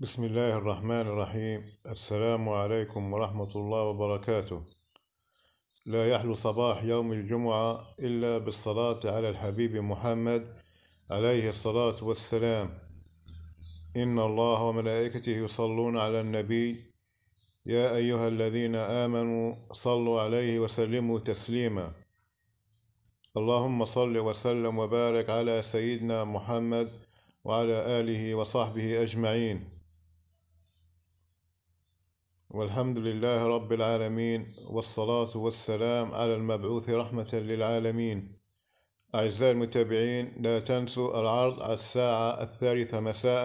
بسم الله الرحمن الرحيم السلام عليكم ورحمة الله وبركاته لا يحلو صباح يوم الجمعة إلا بالصلاة على الحبيب محمد عليه الصلاة والسلام إن الله وملائكته يصلون على النبي يا أيها الذين آمنوا صلوا عليه وسلموا تسليما اللهم صل وسلم وبارك على سيدنا محمد وعلى آله وصحبه أجمعين والحمد لله رب العالمين والصلاة والسلام على المبعوث رحمة للعالمين أعزائي المتابعين لا تنسوا العرض على الساعة الثالثة مساء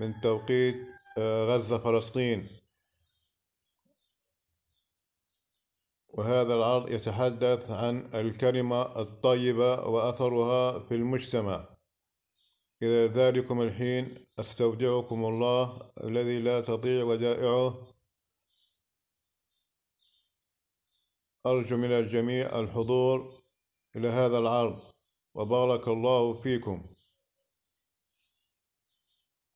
من توقيت آه، غزة فلسطين وهذا العرض يتحدث عن الكلمة الطيبة وأثرها في المجتمع إلى ذلكم الحين أستودعكم الله الذي لا تضيع ودائعه أرجو من الجميع الحضور إلى هذا العرض وبارك الله فيكم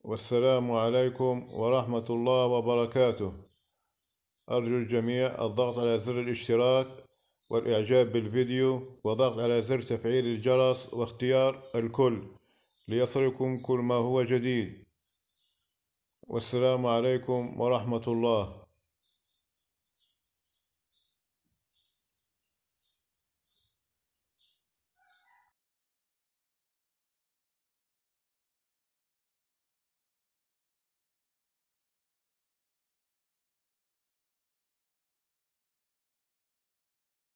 والسلام عليكم ورحمة الله وبركاته أرجو الجميع الضغط على زر الاشتراك والإعجاب بالفيديو وضغط على زر تفعيل الجرس واختيار الكل ليصلكم كل ما هو جديد والسلام عليكم ورحمة الله